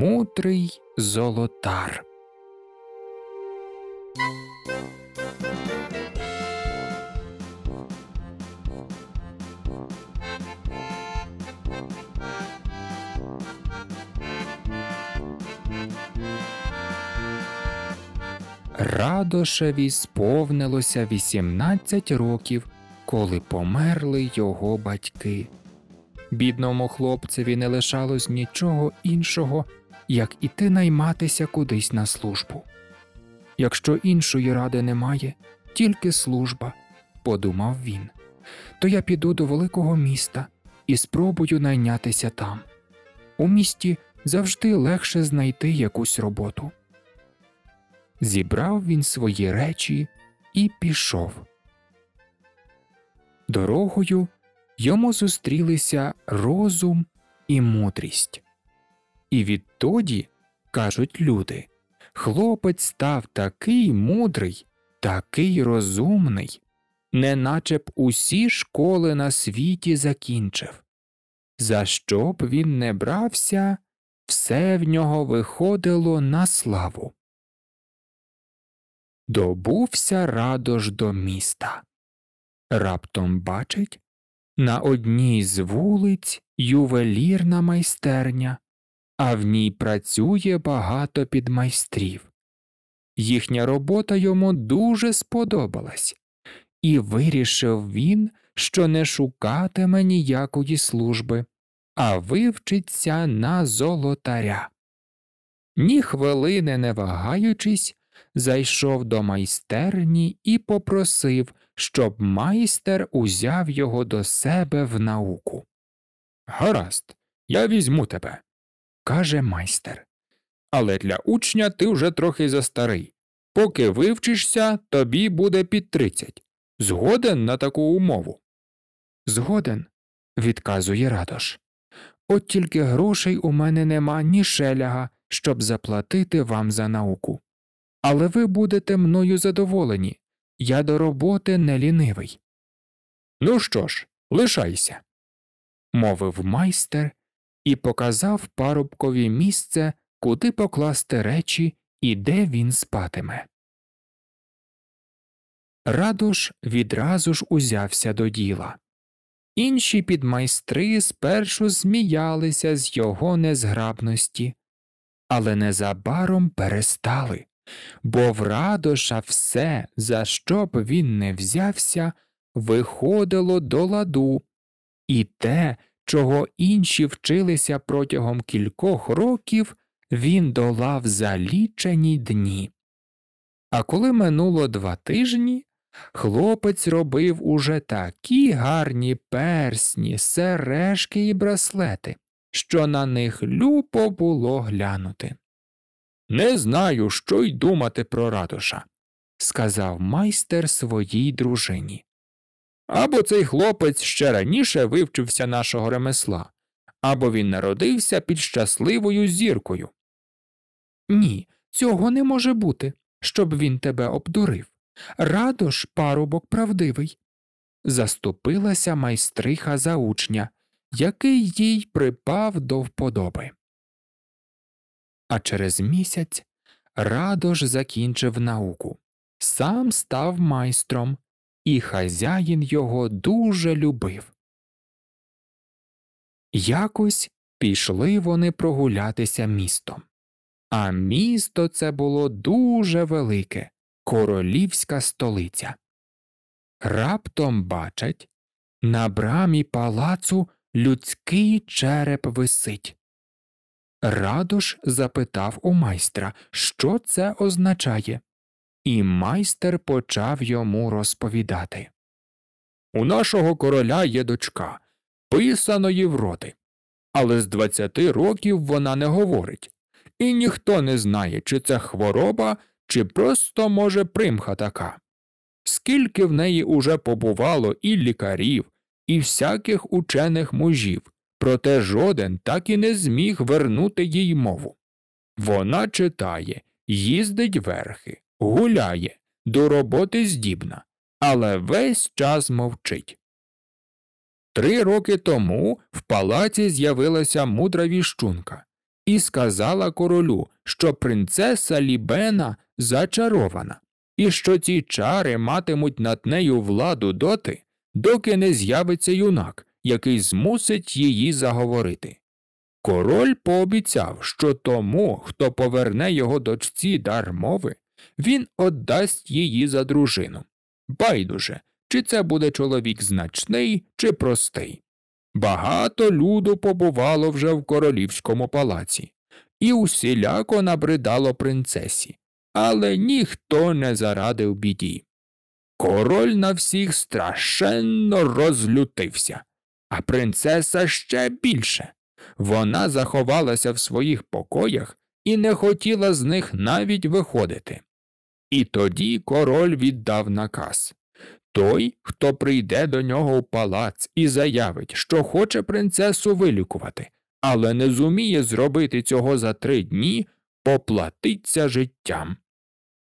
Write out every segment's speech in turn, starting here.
мудрий золотар. Радошеві сповнилося 18 років, коли померли його батьки. Бідному хлопцеві не лишалось нічого іншого, як іти найматися кудись на службу. Якщо іншої ради немає, тільки служба, подумав він, то я піду до великого міста і спробую найнятися там. У місті завжди легше знайти якусь роботу. Зібрав він свої речі і пішов. Дорогою йому зустрілися розум і мудрість. І відтоді, кажуть люди, хлопець став такий мудрий, такий розумний, неначе б усі школи на світі закінчив. За що б він не брався, все в нього виходило на славу. Добувся радож до міста. Раптом бачить на одній з вулиць ювелірна майстерня а в ній працює багато підмайстрів. Їхня робота йому дуже сподобалась, і вирішив він, що не шукатиме ніякої служби, а вивчиться на золотаря. Ні хвилини не вагаючись, зайшов до майстерні і попросив, щоб майстер узяв його до себе в науку. Гаразд, я візьму тебе, каже майстер. Але для учня ти вже трохи застарий. Поки вивчишся, тобі буде під тридцять. Згоден на таку умову. Згоден, відказує Радош. От тільки грошей у мене нема ні шеляга, щоб заплатити вам за науку. Але ви будете мною задоволені. Я до роботи не лінивий. Ну що ж, лишайся, мовив майстер і показав парубкові місце, куди покласти речі і де він спатиме. Радуш відразу ж узявся до діла. Інші підмайстри спершу зміялися з його незграбності, але незабаром перестали, бо в радуша, все, за що б він не взявся, виходило до ладу, і те, чого інші вчилися протягом кількох років, він долав за лічені дні. А коли минуло два тижні, хлопець робив уже такі гарні персні, сережки і браслети, що на них любо було глянути. Не знаю, що й думати про ратуша, сказав майстер своїй дружині. Або цей хлопець ще раніше вивчився нашого ремесла, або він народився під щасливою зіркою. Ні, цього не може бути, щоб він тебе обдурив. Радош парубок правдивий. Заступилася майстриха за учня, який їй припав до вподоби. А через місяць Радош закінчив науку, сам став майстром і хазяїн його дуже любив. Якось пішли вони прогулятися містом. А місто це було дуже велике, королівська столиця. Раптом бачать на брамі палацу людський череп висить. Радош запитав у майстра, що це означає. І майстер почав йому розповідати У нашого короля є дочка, писаної вроди, але з двадцяти років вона не говорить, і ніхто не знає, чи це хвороба, чи просто, може, примха така. Скільки в неї уже побувало і лікарів, і всяких учених мужів, проте жоден так і не зміг вернути їй мову. Вона читає, їздить верхи гуляє, до роботи здібна, але весь час мовчить. Три роки тому в палаці з'явилася мудра віщунка і сказала королю, що принцеса Лібена зачарована, і що ці чари матимуть над нею владу доти, доки не з'явиться юнак, який змусить її заговорити. Король пообіцяв, що тому, хто поверне його дочці дар мови, він отдасть її за дружину. Байдуже, чи це буде чоловік значний, чи простий. Багато люду побувало вже в королівському палаці, і усіляко набридало принцесі, але ніхто не зарадив біді. Король на всіх страшенно розлютився, а принцеса ще більше. Вона заховалася в своїх покоях і не хотіла з них навіть виходити. І тоді король віддав наказ той, хто прийде до нього в палац і заявить, що хоче принцесу вилікувати, але не зуміє зробити цього за три дні, поплатиться життям.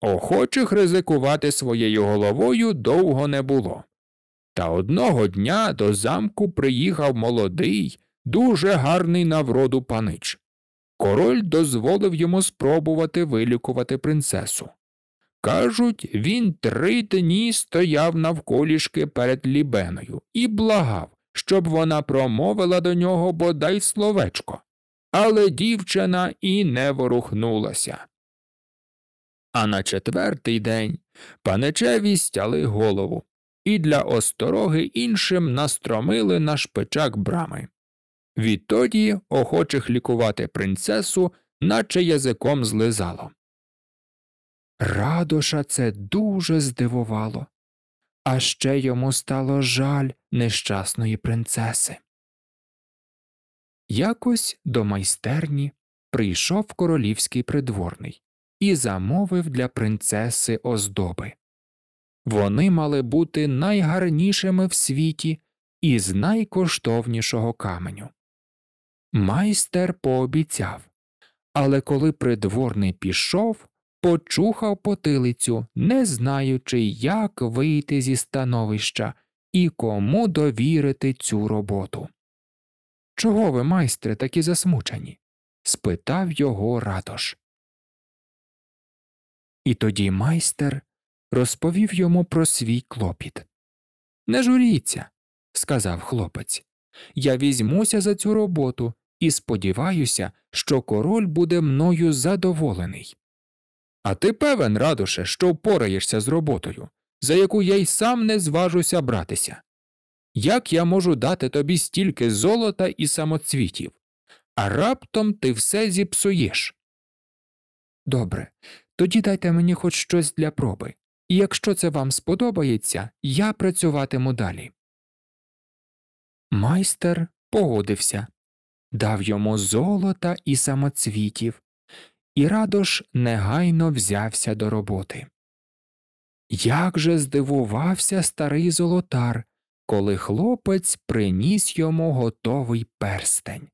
Охочих ризикувати своєю головою довго не було. Та одного дня до замку приїхав молодий, дуже гарний на вроду панич. Король дозволив йому спробувати вилікувати принцесу. Кажуть, він три дні стояв навколішки перед лібеною і благав, щоб вона промовила до нього бодай словечко, але дівчина і не ворухнулася. А на четвертий день паничеві стяли голову і для остороги іншим настромили на шпичак брами. Відтоді охочих лікувати принцесу, наче язиком злизало. Радоша це дуже здивувало, а ще йому стало жаль нещасної принцеси. Якось до майстерні прийшов королівський придворний і замовив для принцеси оздоби. Вони мали бути найгарнішими в світі і з найкоштовнішого каменю. Майстер пообіцяв, але коли придворний пішов, почухав потилицю, не знаючи, як вийти зі становища і кому довірити цю роботу. Чого ви, майстре, такі засмучені? спитав його Ратош. І тоді майстер розповів йому про свій клопіт. Не журіться, сказав хлопець. Я візьмуся за цю роботу і сподіваюся, що король буде мною задоволений. А ти певен, радуше, що впораєшся з роботою, за яку я й сам не зважуся братися. Як я можу дати тобі стільки золота і самоцвітів, а раптом ти все зіпсуєш. Добре, тоді дайте мені хоч щось для проби, і якщо це вам сподобається, я працюватиму далі. Майстер погодився, дав йому золота і самоцвітів, і Радош негайно взявся до роботи. Як же здивувався старий золотар, коли хлопець приніс йому готовий перстень.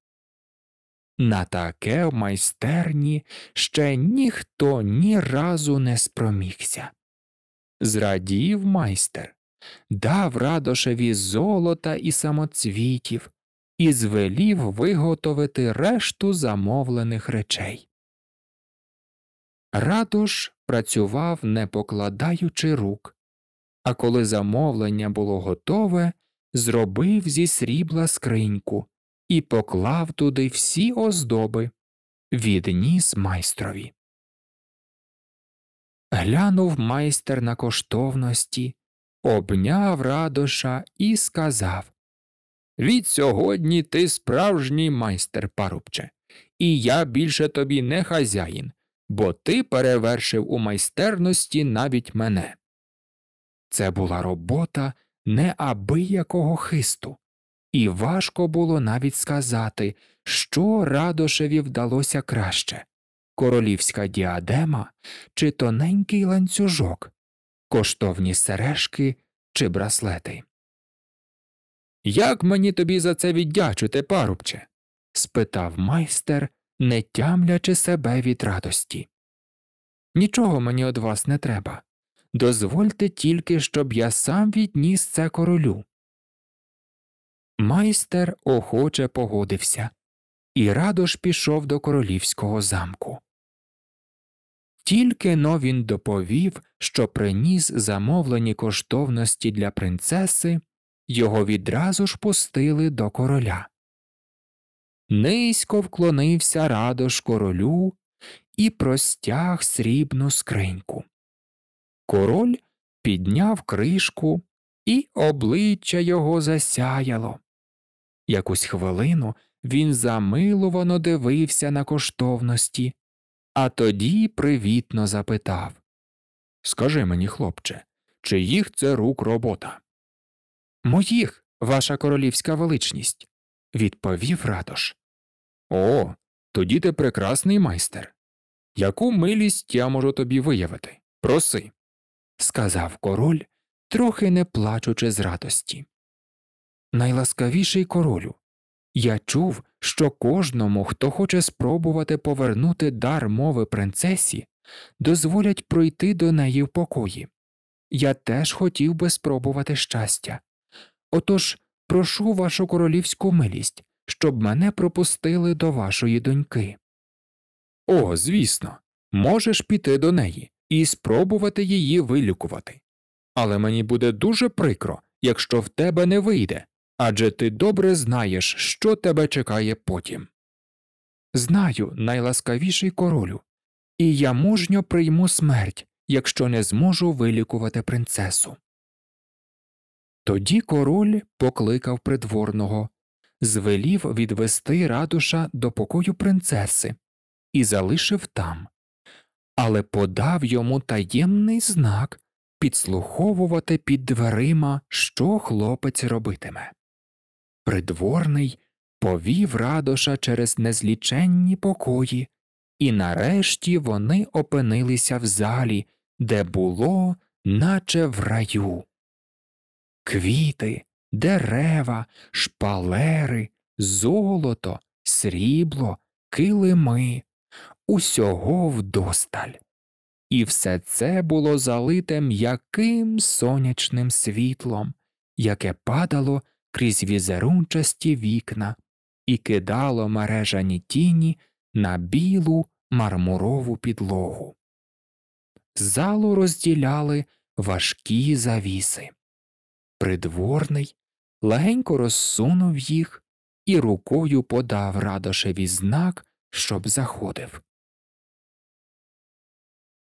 На таке в майстерні ще ніхто ні разу не спромігся. Зрадів майстер, дав радошеві золота і самоцвітів і звелів виготовити решту замовлених речей. Ратуш працював, не покладаючи рук, а коли замовлення було готове, зробив зі срібла скриньку і поклав туди всі оздоби, відніс майстрові. Глянув майстер на коштовності, обняв Радоша і сказав Від сьогодні ти справжній майстер, парубче, і я більше тобі не хазяїн бо ти перевершив у майстерності навіть мене. Це була робота неабиякого хисту, і важко було навіть сказати, що Радошеві вдалося краще королівська діадема чи тоненький ланцюжок, коштовні сережки чи браслети. Як мені тобі за це віддячити, парубче? спитав майстер, не тямлячи себе від радості. Нічого мені від вас не треба. Дозвольте тільки, щоб я сам відніс це королю. Майстер охоче погодився і радо ж пішов до королівського замку. Тільки но він доповів, що приніс замовлені коштовності для принцеси, його відразу ж пустили до короля низько вклонився радош королю і простяг срібну скриньку. Король підняв кришку, і обличчя його засяяло. Якусь хвилину він замилувано дивився на коштовності, а тоді привітно запитав Скажи мені, хлопче, чиїх це рук робота? Моїх, ваша королівська величність відповів Радош. О, тоді ти прекрасний майстер. Яку милість я можу тобі виявити? Проси, сказав король, трохи не плачучи з радості. Найласкавіший королю. Я чув, що кожному, хто хоче спробувати повернути дар мови принцесі, дозволять пройти до неї в покої. Я теж хотів би спробувати щастя. Отож прошу вашу королівську милість, щоб мене пропустили до вашої доньки. О, звісно, можеш піти до неї і спробувати її вилікувати. Але мені буде дуже прикро, якщо в тебе не вийде, адже ти добре знаєш, що тебе чекає потім. Знаю, найласкавіший королю, і я мужньо прийму смерть, якщо не зможу вилікувати принцесу. Тоді король покликав придворного, звелів відвести радуша до покою принцеси і залишив там, але подав йому таємний знак підслуховувати під дверима, що хлопець робитиме. Придворний повів радоша через незліченні покої, і нарешті вони опинилися в залі, де було, наче в раю квіти, дерева, шпалери, золото, срібло, килими, усього вдосталь. І все це було залите м'яким сонячним світлом, яке падало крізь візерунчасті вікна і кидало мережані тіні на білу мармурову підлогу. Залу розділяли важкі завіси. Придворний легенько розсунув їх і рукою подав Радошеві знак, щоб заходив.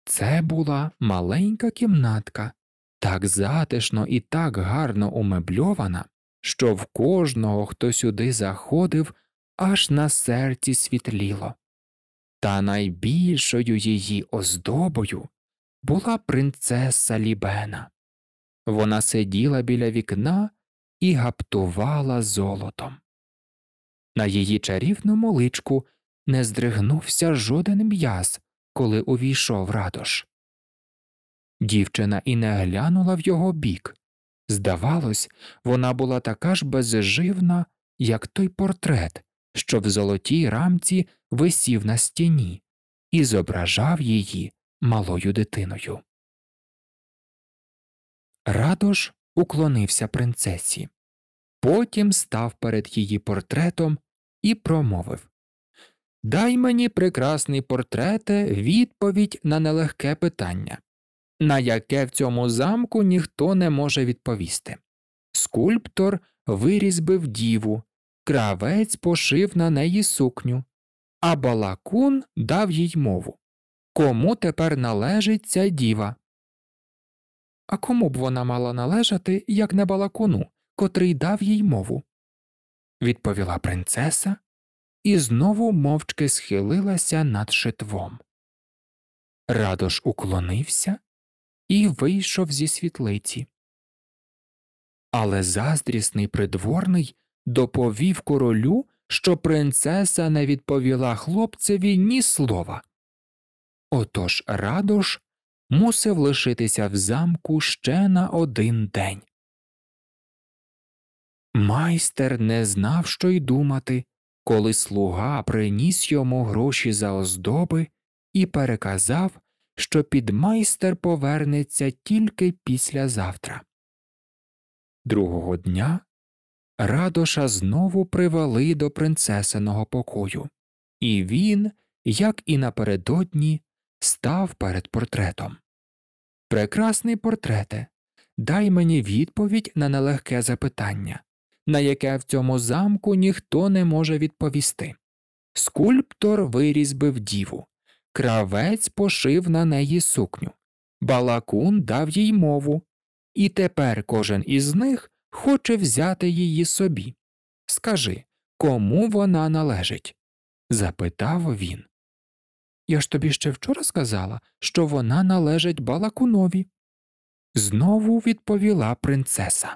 Це була маленька кімнатка, так затишно і так гарно умебльована, що в кожного, хто сюди заходив, аж на серці світліло. Та найбільшою її оздобою була принцеса Лібена. Вона сиділа біля вікна і гаптувала золотом. На її чарівному личку не здригнувся жоден м'яз, коли увійшов Радош. Дівчина і не глянула в його бік. Здавалось, вона була така ж безживна, як той портрет, що в золотій рамці висів на стіні і зображав її малою дитиною. Радош уклонився принцесі, потім став перед її портретом і промовив Дай мені прекрасний портрете, відповідь на нелегке питання, на яке в цьому замку ніхто не може відповісти. Скульптор вирізбив діву, кравець пошив на неї сукню, а балакун дав їй мову Кому тепер належить ця діва? А кому б вона мала належати, як не балакуну, котрий дав їй мову? відповіла принцеса і знову мовчки схилилася над шитвом. Радош уклонився і вийшов зі світлиці. Але заздрісний придворний доповів королю, що принцеса не відповіла хлопцеві ні слова. Отож Радош мусив лишитися в замку ще на один день. Майстер не знав, що й думати, коли слуга приніс йому гроші за оздоби і переказав, що підмайстер повернеться тільки післязавтра. Другого дня Радоша знову привели до принцесиного покою, і він, як і напередодні, став перед портретом. Прекрасний портрете. Дай мені відповідь на нелегке запитання, на яке в цьому замку ніхто не може відповісти. Скульптор вирізбив діву, кравець пошив на неї сукню, балакун дав їй мову, і тепер кожен із них хоче взяти її собі. Скажи, кому вона належить? запитав він. Я ж тобі ще вчора сказала, що вона належить балакунові. Знову відповіла принцеса.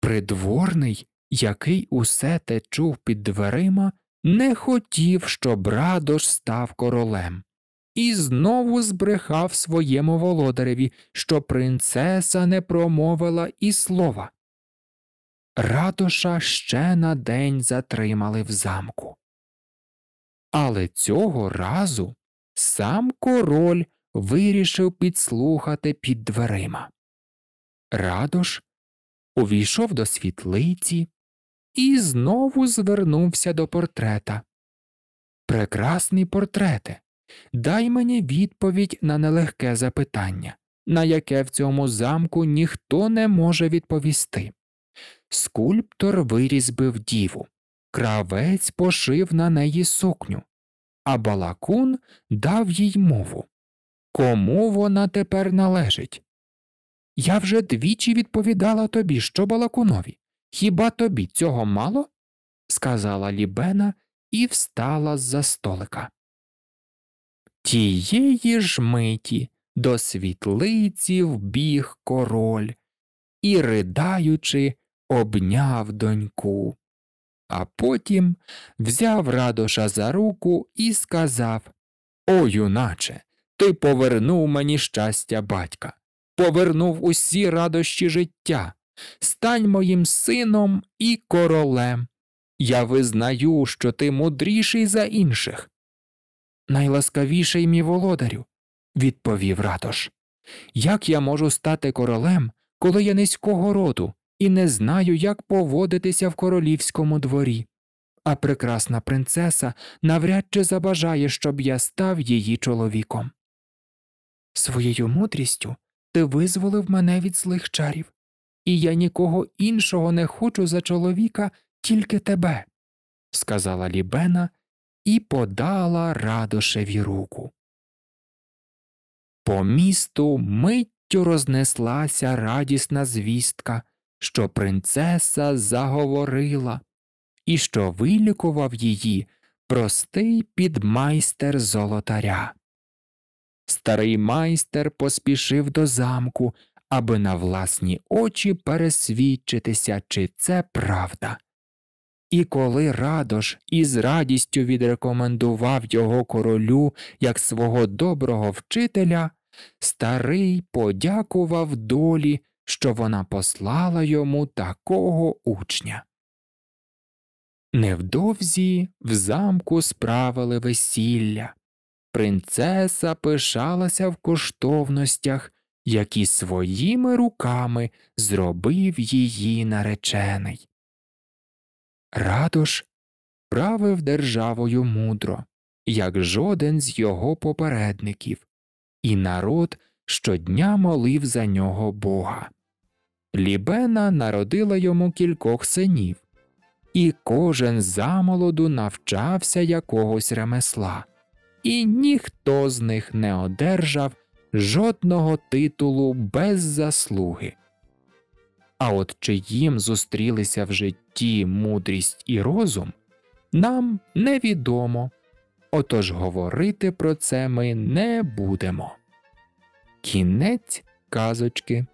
Придворний, який усе те чув під дверима, не хотів, щоб Радош став королем, і знову збрехав своєму володареві, що принцеса не промовила і слова. Радоша ще на день затримали в замку. Але цього разу сам король вирішив підслухати під дверима. Радош увійшов до світлиці і знову звернувся до портрета. Прекрасний портрете. Дай мені відповідь на нелегке запитання, на яке в цьому замку ніхто не може відповісти. Скульптор вирізбив діву, Кравець пошив на неї сукню, а балакун дав їй мову. Кому вона тепер належить? Я вже двічі відповідала тобі, що балакунові. Хіба тобі цього мало? сказала Лібена і встала з за столика. Тієї ж миті до світлиці вбіг король і, ридаючи, обняв доньку а потім взяв радоша за руку і сказав О, юначе, ти повернув мені щастя батька, повернув усі радощі життя. Стань моїм сином і королем. Я визнаю, що ти мудріший за інших. Найласкавіший мій володарю, відповів Радош, Як я можу стати королем, коли я низького роду? і не знаю, як поводитися в королівському дворі, а прекрасна принцеса навряд чи забажає, щоб я став її чоловіком. Своєю мудрістю ти визволив мене від злих чарів, і я нікого іншого не хочу за чоловіка, тільки тебе, сказала Лібена і подала радошеві руку. По місту миттю рознеслася радісна звістка, що принцеса заговорила і що вилікував її простий підмайстер золотаря. Старий майстер поспішив до замку, аби на власні очі пересвідчитися, чи це правда. І коли Радош із радістю відрекомендував його королю як свого доброго вчителя, старий подякував долі що вона послала йому такого учня. Невдовзі в замку справили весілля. Принцеса пишалася в коштовностях, які своїми руками зробив її наречений. Радош правив державою мудро, як жоден з його попередників, і народ щодня молив за нього Бога. Лібена народила йому кількох синів, і кожен замолоду навчався якогось ремесла, і ніхто з них не одержав жодного титулу без заслуги. А от чи їм зустрілися в житті мудрість і розум, нам невідомо, отож говорити про це ми не будемо. Кінець казочки.